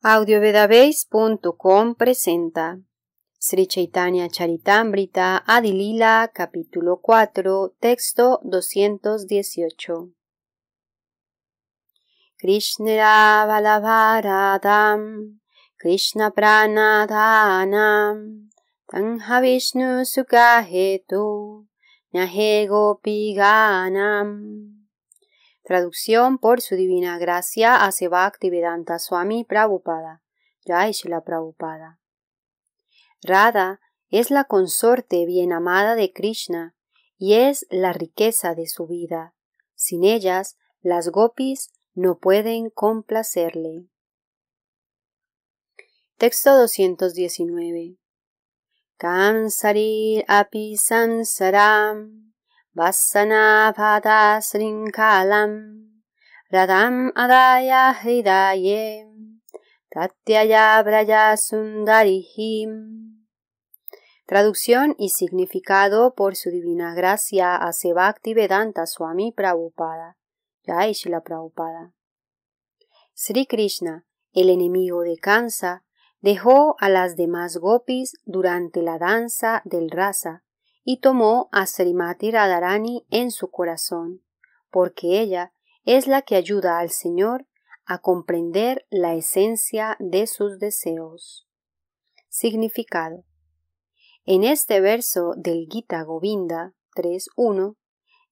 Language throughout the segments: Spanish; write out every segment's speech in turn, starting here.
Audiovedabase.com presenta Sri Chaitanya Charitamrita Adilila capítulo 4 texto 218 Krishna Balavaradam Krishna Pranadhanam Tanghavishnu Sukahetu Nahe Traducción por su divina gracia a hace Vedanta Swami Prabhupada. Yaishila Prabhupada. Radha es la consorte bien amada de Krishna y es la riqueza de su vida. Sin ellas, las gopis no pueden complacerle. Texto 219. Kansari api Srin Srinkalam Radam Adaya Hridaye Tatyaya Braya Sundarihim Traducción y significado por su divina gracia a Sebakti Vedanta Swami Prabhupada, Yaishila Prabhupada. Sri Krishna, el enemigo de Kansa, dejó a las demás gopis durante la danza del rasa y tomó a Srimati Radharani en su corazón, porque ella es la que ayuda al Señor a comprender la esencia de sus deseos. Significado. En este verso del Gita Govinda 3.1,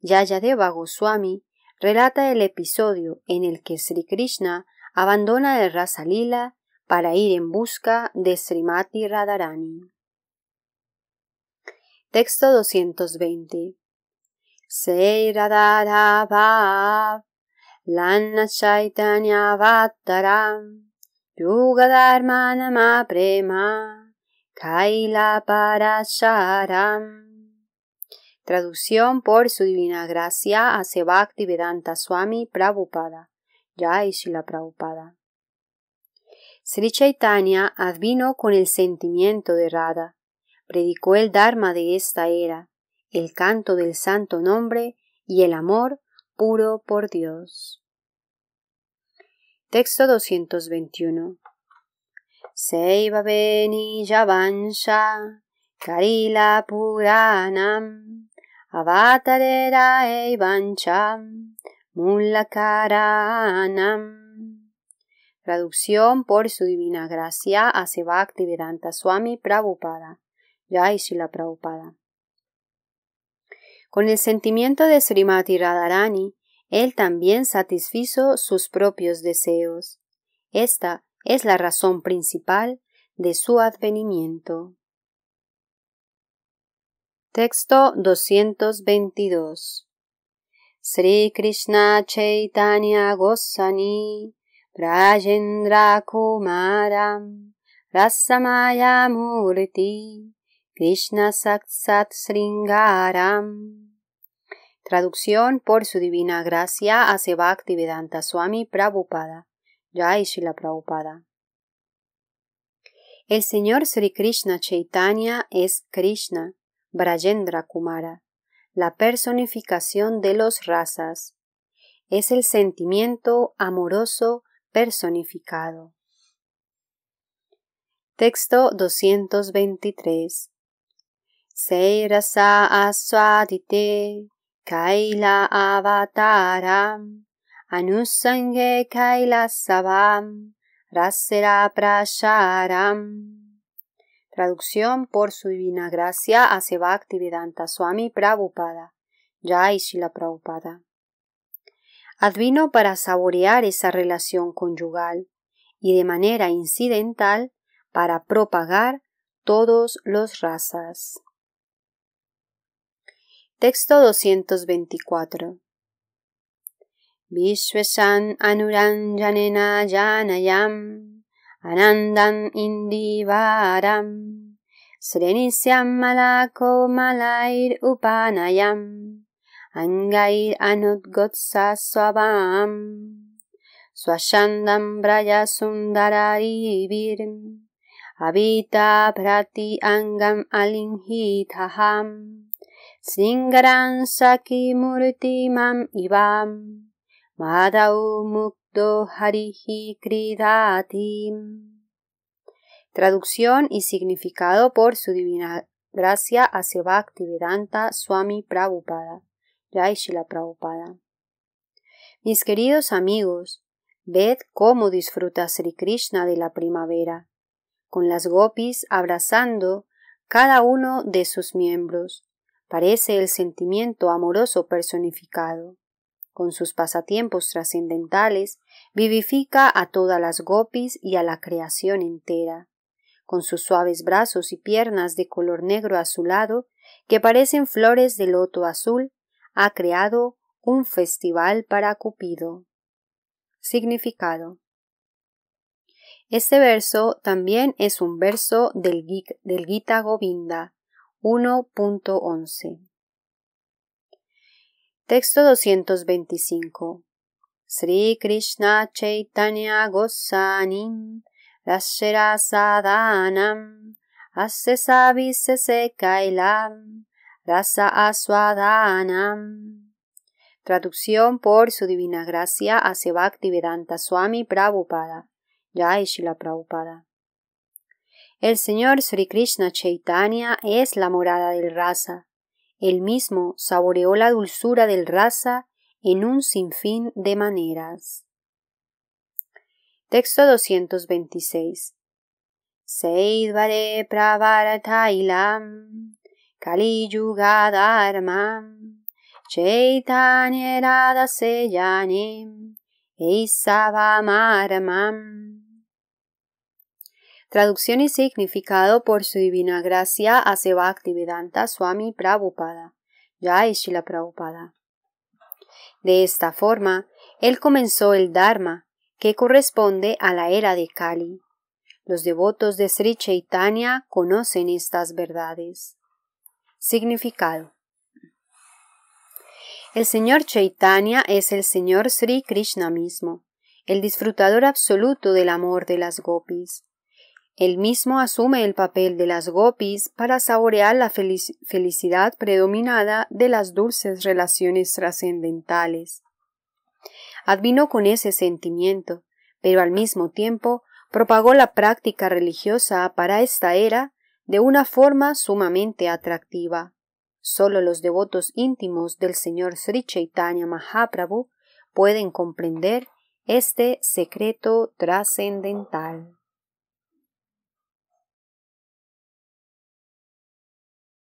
Yayadeva Goswami relata el episodio en el que Sri Krishna abandona el Rasalila para ir en busca de Srimati Radharani. Texto 220. Seiradadabhav Lanna Chaitanya Vataram dharma Prema Kaila Parasharam Traducción por su divina gracia a Sebakti Vedanta Swami Prabupada, ya Shila Prabhupada. Sri Chaitanya advino con el sentimiento de Rada predicó el Dharma de esta era, el canto del santo nombre y el amor puro por Dios. Texto 221. Seiva Beni Javansha Karila Puranam Avatarera Mulla Mullakaranam. Traducción por su divina gracia a Sebakti Vedanta Swami Prabhupada si la Prabhupada. Con el sentimiento de Srimati Radharani, él también satisfizo sus propios deseos. Esta es la razón principal de su advenimiento. Texto 222 Sri Krishna Chaitanya Gosani Prayendra Kumaram Rasamaya Murti Krishna Saksat Sringaram. Traducción por su divina gracia a Bhaktivedanta Swami Prabhupada. Jai Shila Prabhupada. El señor Sri Krishna Chaitanya es Krishna, Brajendra Kumara, la personificación de los razas. Es el sentimiento amoroso personificado. Texto 223 Seirasa aswadite kaila avataram anusange kaila sabam rasera prasharam. Traducción por su divina gracia a Bhaktivedanta Swami Prabhupada. Jai Prabhupada. Advino para saborear esa relación conyugal y de manera incidental para propagar todos los razas. Texto 224. Vishvesan anuranjanena janayam anandan indivaram srenisyam malako malair upanayam angair anudgotsa Swabam swashandam braya sundararibir habita prati angam alinhitaham Singaran Saki Murtimam Ivam Madau Mukdo Traducción y significado por su divina gracia a Bhaktivedanta Swami Prabhupada. Jai Prabhupada. Mis queridos amigos, ved cómo disfruta Sri Krishna de la primavera, con las gopis abrazando cada uno de sus miembros Parece el sentimiento amoroso personificado. Con sus pasatiempos trascendentales, vivifica a todas las gopis y a la creación entera. Con sus suaves brazos y piernas de color negro azulado, que parecen flores de loto azul, ha creado un festival para Cupido. Significado. Este verso también es un verso del, del Gita Govinda, 1.11. Texto 225. Sri Krishna Chaitanya Gosanin, Rashera Sadanam Kailam Rasa Traducción por su divina gracia a Vedanta Swami Prabhupada. Jai Shila Prabhupada. El Señor Sri Krishna Chaitanya es la morada del raza. El mismo saboreó la dulzura del raza en un sinfín de maneras. Texto 226. Seidvare pravartailam Kali Yuga Dharmam Chaitanya Radha Traducción y significado por su divina gracia hace Bhaktivedanta Swami Prabhupada, ya Shila Prabhupada. De esta forma, él comenzó el Dharma, que corresponde a la era de Kali. Los devotos de Sri Chaitanya conocen estas verdades. Significado el Señor Chaitanya es el Señor Sri Krishna mismo, el disfrutador absoluto del amor de las gopis. Él mismo asume el papel de las gopis para saborear la felicidad predominada de las dulces relaciones trascendentales. Advino con ese sentimiento, pero al mismo tiempo propagó la práctica religiosa para esta era de una forma sumamente atractiva. Solo los devotos íntimos del señor Sri Chaitanya Mahaprabhu pueden comprender este secreto trascendental.